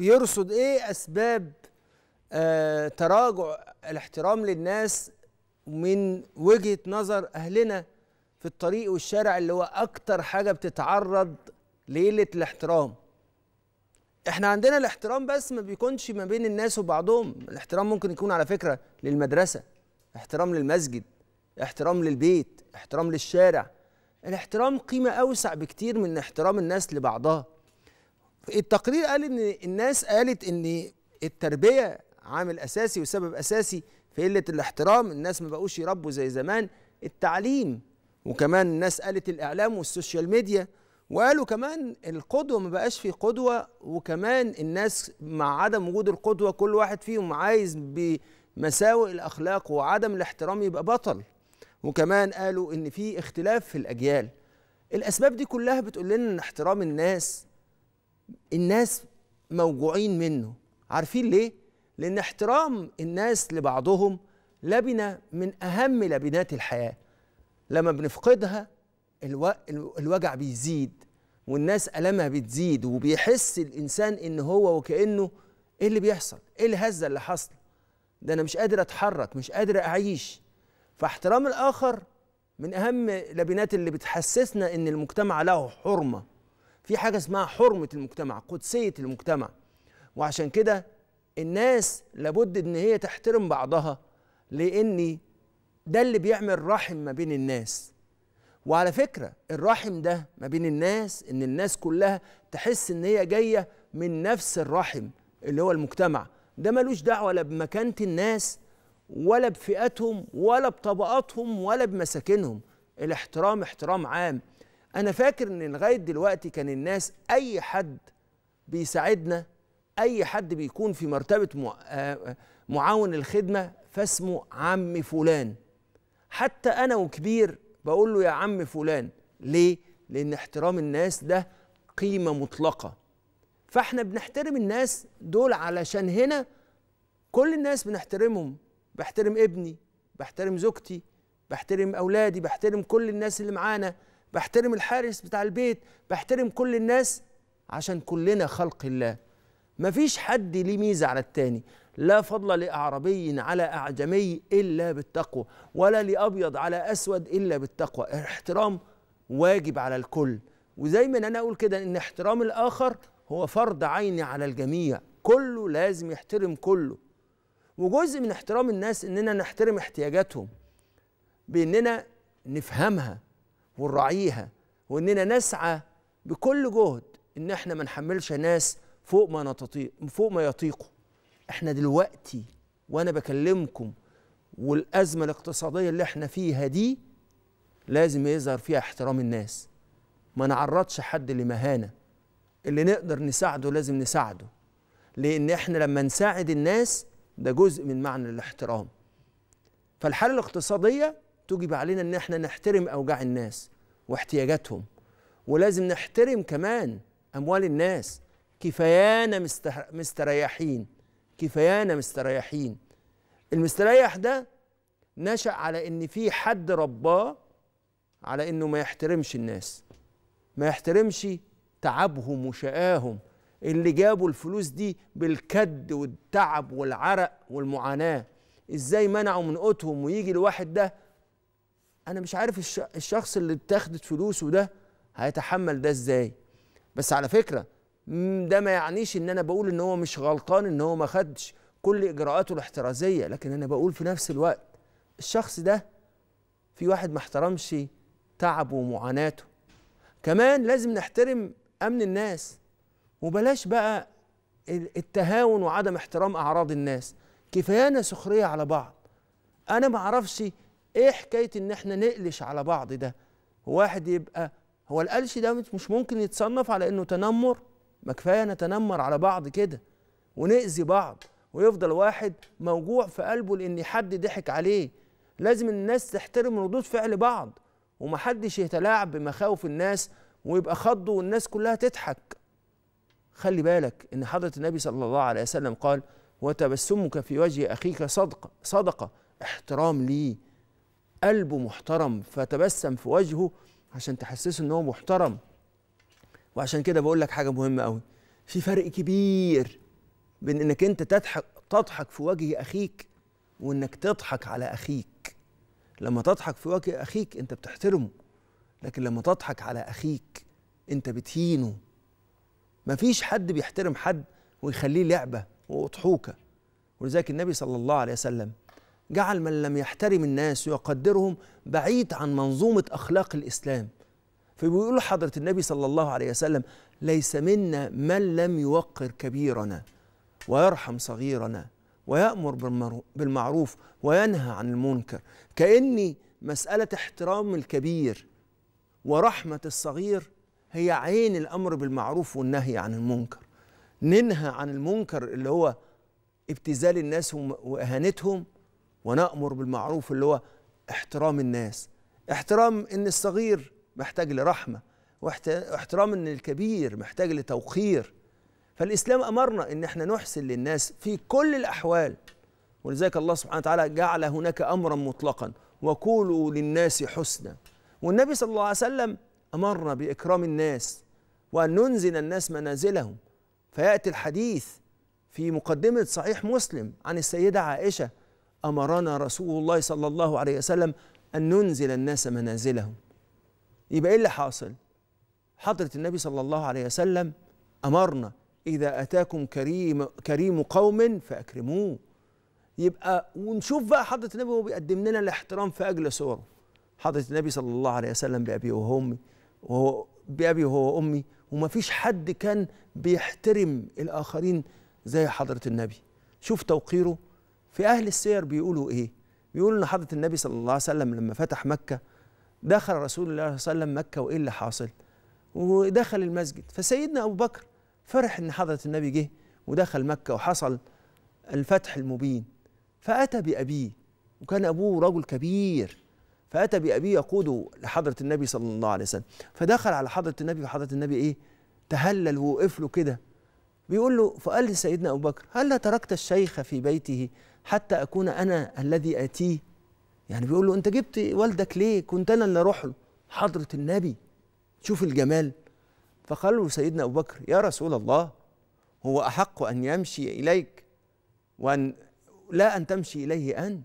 بيرصد ايه اسباب آه تراجع الاحترام للناس من وجهه نظر اهلنا في الطريق والشارع اللي هو اكتر حاجه بتتعرض لقله الاحترام احنا عندنا الاحترام بس ما بيكونش ما بين الناس وبعضهم الاحترام ممكن يكون على فكره للمدرسه احترام للمسجد احترام للبيت احترام للشارع الاحترام قيمه اوسع بكتير من احترام الناس لبعضها التقرير قال ان الناس قالت ان التربيه عامل اساسي وسبب اساسي في قله الاحترام الناس ما بقوش يربوا زي زمان التعليم وكمان الناس قالت الاعلام والسوشيال ميديا وقالوا كمان القدوه ما بقاش في قدوه وكمان الناس مع عدم وجود القدوه كل واحد فيهم عايز بمساوئ الاخلاق وعدم الاحترام يبقى بطل وكمان قالوا ان في اختلاف في الاجيال الاسباب دي كلها بتقول لنا ان احترام الناس الناس موجوعين منه عارفين ليه لان احترام الناس لبعضهم لبنه من اهم لبنات الحياه لما بنفقدها الو... الوجع بيزيد والناس ألمها بتزيد وبيحس الإنسان إن هو وكأنه إيه اللي بيحصل؟ إيه الهزة اللي حاصلة؟ ده أنا مش قادر أتحرك مش قادر أعيش فاحترام الآخر من أهم لبنات اللي بتحسسنا إن المجتمع له حرمة في حاجه اسمها حرمه المجتمع قدسيه المجتمع وعشان كده الناس لابد ان هي تحترم بعضها لان ده اللي بيعمل رحم ما بين الناس وعلى فكره الرحم ده ما بين الناس ان الناس كلها تحس ان هي جايه من نفس الرحم اللي هو المجتمع ده ملوش دعوه لا بمكانه الناس ولا بفئاتهم ولا بطبقاتهم ولا بمساكنهم الاحترام احترام عام انا فاكر ان لغايه دلوقتي كان الناس اي حد بيساعدنا اي حد بيكون في مرتبه آه، معاون الخدمه فاسمه عم فلان حتى انا وكبير بقول له يا عم فلان ليه لان احترام الناس ده قيمه مطلقه فاحنا بنحترم الناس دول علشان هنا كل الناس بنحترمهم بحترم ابني بحترم زوجتي بحترم اولادي بحترم كل الناس اللي معانا بحترم الحارس بتاع البيت بحترم كل الناس عشان كلنا خلق الله مفيش حد ليه ميزة على التاني لا فضل لأعربي على أعجمي إلا بالتقوى ولا لأبيض على أسود إلا بالتقوى الاحترام واجب على الكل وزي ما أنا أقول كده إن احترام الآخر هو فرض عيني على الجميع كله لازم يحترم كله وجزء من احترام الناس إننا نحترم احتياجاتهم بإننا نفهمها ونراعيها واننا نسعى بكل جهد ان احنا ما نحملش ناس فوق ما نتطيق فوق ما يطيقوا احنا دلوقتي وانا بكلمكم والازمه الاقتصاديه اللي احنا فيها دي لازم يظهر فيها احترام الناس ما نعرضش حد لمهانه اللي نقدر نساعده لازم نساعده لان احنا لما نساعد الناس ده جزء من معنى الاحترام فالحاله الاقتصاديه تجب علينا ان احنا نحترم اوجاع الناس واحتياجاتهم ولازم نحترم كمان اموال الناس كفايانا مستريحين كفايانا مستريحين المستريح ده نشأ على ان في حد رباه على انه ما يحترمش الناس ما يحترمش تعبهم وشقاهم اللي جابوا الفلوس دي بالكد والتعب والعرق والمعاناه ازاي منعوا من قوتهم ويجي الواحد ده انا مش عارف الشخص اللي اتاخدت فلوسه ده هيتحمل ده ازاي بس على فكره ده ما يعنيش ان انا بقول ان هو مش غلطان ان هو ما خدش كل اجراءاته الاحترازيه لكن انا بقول في نفس الوقت الشخص ده في واحد ما احترمش تعبه ومعاناته كمان لازم نحترم امن الناس وبلاش بقى التهاون وعدم احترام اعراض الناس كفايانا سخريه على بعض انا ما اعرفش ايه حكايه ان احنا نقلش على بعض ده واحد يبقى هو القلش ده مش ممكن يتصنف على انه تنمر ما كفايه نتنمر على بعض كده ونأذي بعض ويفضل واحد موجوع في قلبه لان حد ضحك عليه لازم الناس تحترم ردود فعل بعض ومحدش يتلاعب بمخاوف الناس ويبقى خضه والناس كلها تضحك خلي بالك ان حضره النبي صلى الله عليه وسلم قال وتبسمك في وجه اخيك صدقه صدقه احترام ليه قلبه محترم فتبسم في وجهه عشان تحسسه ان هو محترم وعشان كده بقول لك حاجه مهمه قوي في فرق كبير بين انك انت تضحك تضحك في وجه اخيك وانك تضحك على اخيك لما تضحك في وجه اخيك انت بتحترمه لكن لما تضحك على اخيك انت بتهينه مفيش حد بيحترم حد ويخليه لعبه وأضحوكة ولذلك النبي صلى الله عليه وسلم جعل من لم يحترم الناس ويقدرهم بعيد عن منظومة أخلاق الإسلام فبيقول حضرة النبي صلى الله عليه وسلم ليس منا من لم يوقر كبيرنا ويرحم صغيرنا ويأمر بالمعروف وينهى عن المنكر كأني مسألة احترام الكبير ورحمة الصغير هي عين الأمر بالمعروف والنهي عن المنكر ننهى عن المنكر اللي هو ابتذال الناس وإهانتهم ونأمر بالمعروف اللي هو احترام الناس احترام ان الصغير محتاج لرحمه واحترام ان الكبير محتاج لتوقير فالاسلام امرنا ان احنا نحسن للناس في كل الاحوال ولذلك الله سبحانه وتعالى جعل هناك امرا مطلقا وقولوا للناس حسنا والنبي صلى الله عليه وسلم امرنا باكرام الناس وان ننزل الناس منازلهم فياتي الحديث في مقدمه صحيح مسلم عن السيده عائشه امرنا رسول الله صلى الله عليه وسلم ان ننزل الناس منازلهم يبقى ايه اللي حاصل حضره النبي صلى الله عليه وسلم امرنا اذا اتاكم كريم كريم قوم فاكرموه يبقى ونشوف بقى حضره النبي وهو بيقدم لنا الاحترام في اجل صوره حضره النبي صلى الله عليه وسلم بابي وهو امي وهو بابي وهو امي وما فيش حد كان بيحترم الاخرين زي حضره النبي شوف توقيره في أهل السير بيقولوا إيه؟ بيقولوا إن حضرة النبي صلى الله عليه وسلم لما فتح مكة دخل رسول الله صلى الله عليه وسلم مكة وإيه اللي حاصل؟ ودخل المسجد فسيدنا أبو بكر فرح إن حضرة النبي جه ودخل مكة وحصل الفتح المبين فأتى بأبيه وكان أبوه رجل كبير فأتى بأبيه يقوده لحضرة النبي صلى الله عليه وسلم فدخل على حضرة النبي وحضرة النبي إيه تهلل ووقف له كده بيقول له فقال لسيدنا أبو بكر هل تركت الشيخ في بيته حتى اكون انا الذي اتيه يعني بيقول له انت جبت والدك ليه كنت انا اللي اروح له حضره النبي شوف الجمال فقال له سيدنا ابو بكر يا رسول الله هو احق ان يمشي اليك وان لا ان تمشي اليه انت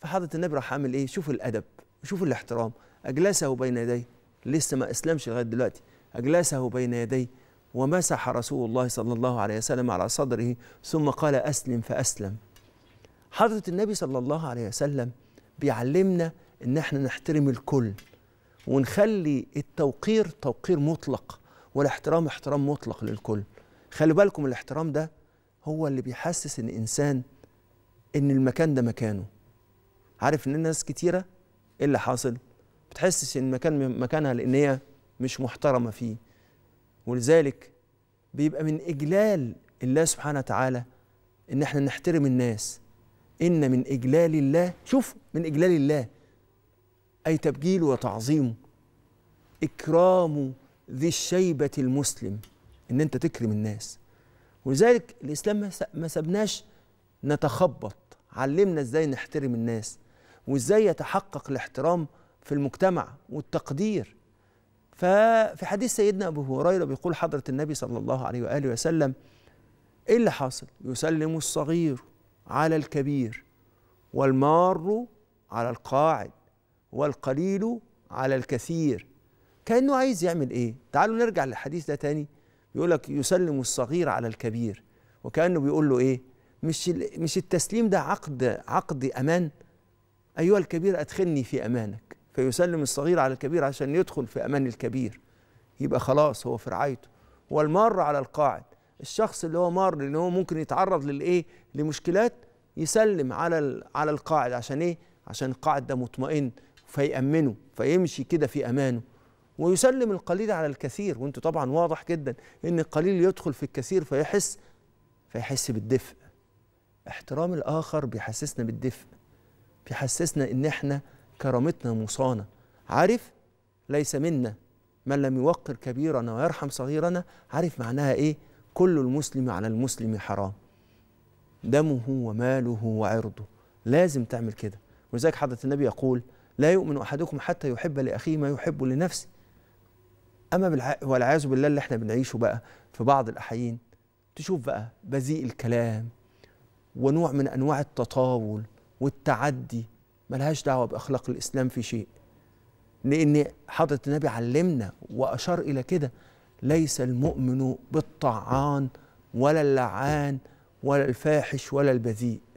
فحضره النبي راح عامل ايه شوف الادب وشوف الاحترام اجلسه بين يديه لسه ما اسلمش لغايه دلوقتي اجلسه بين يديه ومسح رسول الله صلى الله عليه وسلم على صدره ثم قال اسلم فاسلم حضرة النبي صلى الله عليه وسلم بيعلمنا إن إحنا نحترم الكل ونخلي التوقير توقير مطلق والاحترام احترام مطلق للكل خلي بالكم الاحترام ده هو اللي بيحسس الإنسان إن المكان ده مكانه عارف إن ناس كتيرة إيه اللي حاصل بتحسس إن مكان مكانها لأن هي مش محترمة فيه ولذلك بيبقى من إجلال الله سبحانه وتعالى إن إحنا نحترم الناس إن من إجلال الله شوف من إجلال الله أي تبجيله وتعظيمه إكرام ذي الشيبة المسلم إن أنت تكرم الناس ولذلك الإسلام ما سبناش نتخبط علمنا إزاي نحترم الناس وإزاي يتحقق الاحترام في المجتمع والتقدير ففي حديث سيدنا أبو هريرة بيقول حضرة النبي صلى الله عليه وآله وسلم إيه اللي حاصل يسلم الصغير على الكبير والمار على القاعد والقليل على الكثير كانه عايز يعمل ايه تعالوا نرجع للحديث ده تاني بيقول لك يسلم الصغير على الكبير وكانه بيقول له ايه مش مش التسليم ده عقد عقد امان ايها الكبير ادخلني في امانك فيسلم الصغير على الكبير عشان يدخل في امان الكبير يبقى خلاص هو في رعايته والمار على القاعد الشخص اللي هو مار لان هو ممكن يتعرض للايه لمشكلات يسلم على على القاعد عشان ايه عشان القاعد ده مطمئن فيأمنه فيمشي كده في امانه ويسلم القليل على الكثير وانتوا طبعا واضح جدا ان القليل يدخل في الكثير فيحس فيحس بالدفء احترام الاخر بيحسسنا بالدفء بيحسسنا ان احنا كرامتنا مصانه عارف ليس منا من لم يوقر كبيرنا ويرحم صغيرنا عارف معناها ايه كل المسلم على المسلم حرام دمه وماله وعرضه لازم تعمل كده ولذلك حضرة النبي يقول لا يؤمن أحدكم حتى يحب لأخيه ما يحب لنفسه أما والعياذ بالله اللي احنا بنعيشه بقى في بعض الأحيين تشوف بقى بذيء الكلام ونوع من أنواع التطاول والتعدي ملهاش دعوة بأخلاق الإسلام في شيء لأن حضرة النبي علمنا وأشار إلى كده ليس المؤمن بالطعان ولا اللعان ولا الفاحش ولا البذيء